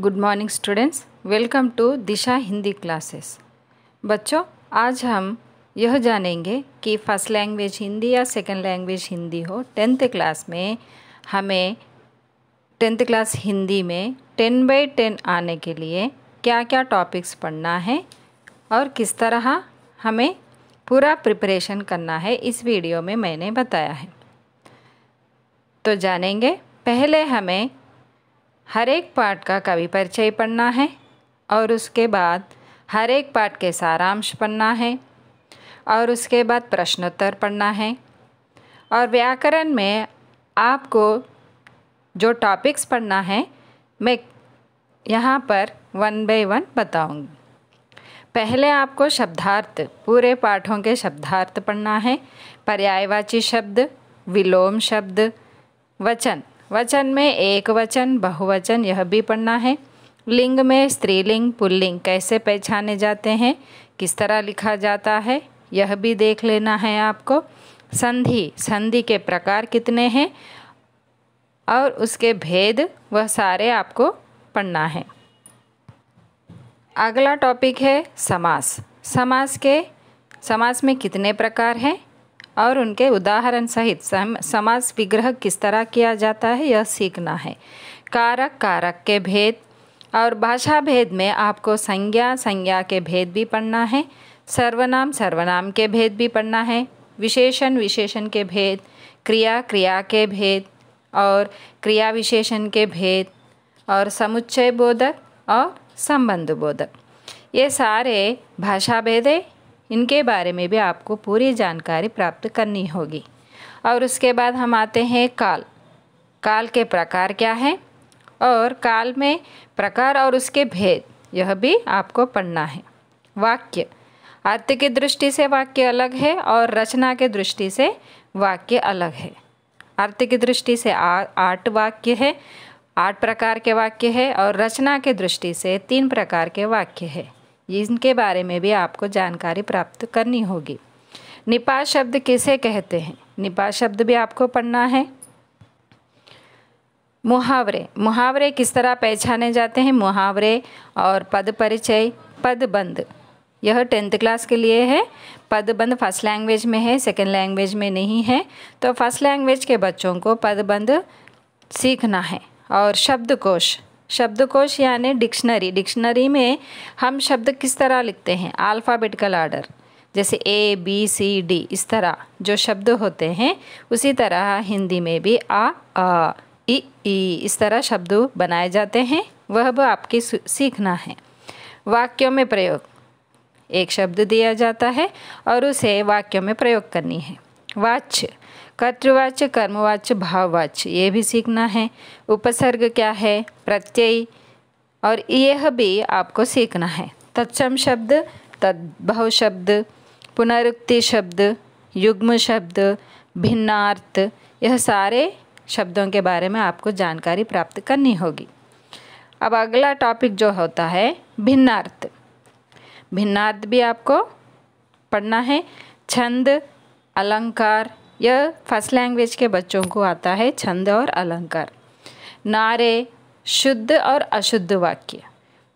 good morning students welcome to Disha Hindi classes बच्चों आज हम यह जानेंगे कि फर्स्ट लैंग्वेज हिंदी या सेकंड लैंग्वेज हिंदी हो टेंथ क्लास में हमें टेंथ क्लास हिंदी में टेन बाई टेन आने के लिए क्या क्या टॉपिक्स पढ़ना है और किस तरह हमें पूरा प्रिपरेशन करना है इस वीडियो में मैंने बताया है तो जानेंगे पहले हमें हर एक पाठ का कवि परिचय पढ़ना है और उसके बाद हर एक पाठ के सारांश पढ़ना है और उसके बाद प्रश्नोत्तर पढ़ना है और व्याकरण में आपको जो टॉपिक्स पढ़ना है मैं यहाँ पर वन बाय वन बताऊँगी पहले आपको शब्दार्थ पूरे पाठों के शब्दार्थ पढ़ना है पर्यायवाची शब्द विलोम शब्द वचन वचन में एक वचन बहुवचन यह भी पढ़ना है लिंग में स्त्रीलिंग पुल्लिंग कैसे पहचाने जाते हैं किस तरह लिखा जाता है यह भी देख लेना है आपको संधि संधि के प्रकार कितने हैं और उसके भेद वह सारे आपको पढ़ना है अगला टॉपिक है समास समास के समास में कितने प्रकार हैं और उनके उदाहरण सहित सम, समाज विग्रह किस तरह किया जाता है यह सीखना है कारक कारक के भेद और भाषा भेद में आपको संज्ञा संज्ञा के भेद भी पढ़ना है सर्वनाम सर्वनाम के भेद भी पढ़ना है विशेषण विशेषण के भेद क्रिया क्रिया के भेद और क्रिया विशेषण के भेद और समुच्चय बोधक और संबंध बोधक ये सारे भाषा भेद है इनके बारे में भी आपको पूरी जानकारी प्राप्त करनी होगी और उसके बाद हम आते हैं काल काल के प्रकार क्या है और काल में प्रकार और उसके भेद यह भी आपको पढ़ना है वाक्य अर्थ की दृष्टि से वाक्य अलग है और रचना के दृष्टि से वाक्य अलग है अर्थ की दृष्टि से आठ वाक्य है आठ प्रकार के वाक्य है और रचना के दृष्टि से तीन प्रकार के वाक्य है इनके बारे में भी आपको जानकारी प्राप्त करनी होगी निपात शब्द किसे कहते हैं निपात शब्द भी आपको पढ़ना है मुहावरे मुहावरे किस तरह पहचाने जाते हैं मुहावरे और पद परिचय पद बंद यह टेंथ क्लास के लिए है पदबंद फर्स्ट लैंग्वेज में है सेकेंड लैंग्वेज में नहीं है तो फर्स्ट लैंग्वेज के बच्चों को पदबंद सीखना है और शब्दकोश शब्दकोश यानी डिक्शनरी डिक्शनरी में हम शब्द किस तरह लिखते हैं अल्फ़ाबेटिकल आर्डर जैसे ए बी सी डी इस तरह जो शब्द होते हैं उसी तरह हिंदी में भी आ इ, इ इस तरह शब्द बनाए जाते हैं वह भी आपकी सीखना है वाक्यों में प्रयोग एक शब्द दिया जाता है और उसे वाक्यों में प्रयोग करनी है वाच्य कर्तृवाच्य कर्मवाच्य भाववाच्य ये भी सीखना है उपसर्ग क्या है प्रत्यय और यह भी आपको सीखना है तत्सम शब्द तद्भव शब्द पुनरुक्ति शब्द युग्म शब्द भिन्नार्थ यह सारे शब्दों के बारे में आपको जानकारी प्राप्त करनी होगी अब अगला टॉपिक जो होता है भिन्नार्थ भिन्नार्थ भी आपको पढ़ना है छंद अलंकार यह फर्स्ट लैंग्वेज के बच्चों को आता है छंद और अलंकार नारे शुद्ध और अशुद्ध वाक्य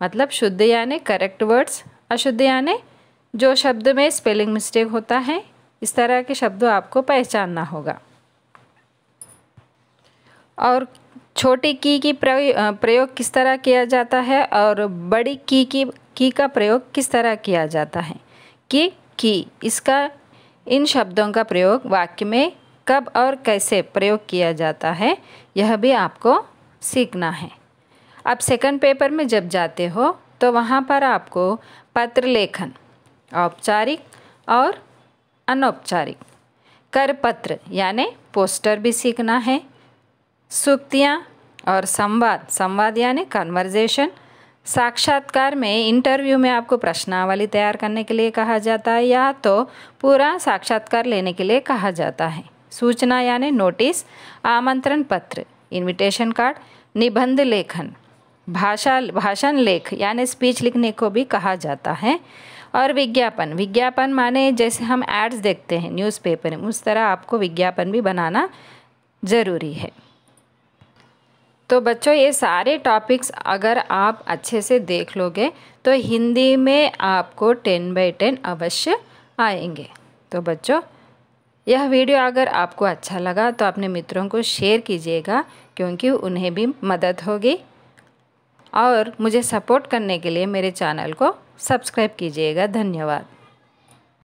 मतलब शुद्ध यानि करेक्ट वर्ड्स अशुद्ध यानि जो शब्द में स्पेलिंग मिस्टेक होता है इस तरह के शब्द आपको पहचानना होगा और छोटी की की प्रयोग किस तरह किया जाता है और बड़ी की की की का प्रयोग किस तरह किया जाता है कि की इसका इन शब्दों का प्रयोग वाक्य में कब और कैसे प्रयोग किया जाता है यह भी आपको सीखना है आप सेकंड पेपर में जब जाते हो तो वहाँ पर आपको पत्र लेखन औपचारिक और अनौपचारिक कर पत्र यानि पोस्टर भी सीखना है सूक्तियाँ और संवाद संवाद यानी कन्वर्जेशन साक्षात्कार में इंटरव्यू में आपको प्रश्नावली तैयार करने के लिए कहा जाता है या तो पूरा साक्षात्कार लेने के लिए कहा जाता है सूचना यानी नोटिस आमंत्रण पत्र इनविटेशन कार्ड निबंध लेखन भाषा भाषण लेख यानी स्पीच लिखने को भी कहा जाता है और विज्ञापन विज्ञापन माने जैसे हम एड्स देखते हैं न्यूज़पेपर में उस तरह आपको विज्ञापन भी बनाना ज़रूरी है तो बच्चों ये सारे टॉपिक्स अगर आप अच्छे से देख लोगे तो हिंदी में आपको टेन बाई टेन अवश्य आएंगे तो बच्चों यह वीडियो अगर आपको अच्छा लगा तो अपने मित्रों को शेयर कीजिएगा क्योंकि उन्हें भी मदद होगी और मुझे सपोर्ट करने के लिए मेरे चैनल को सब्सक्राइब कीजिएगा धन्यवाद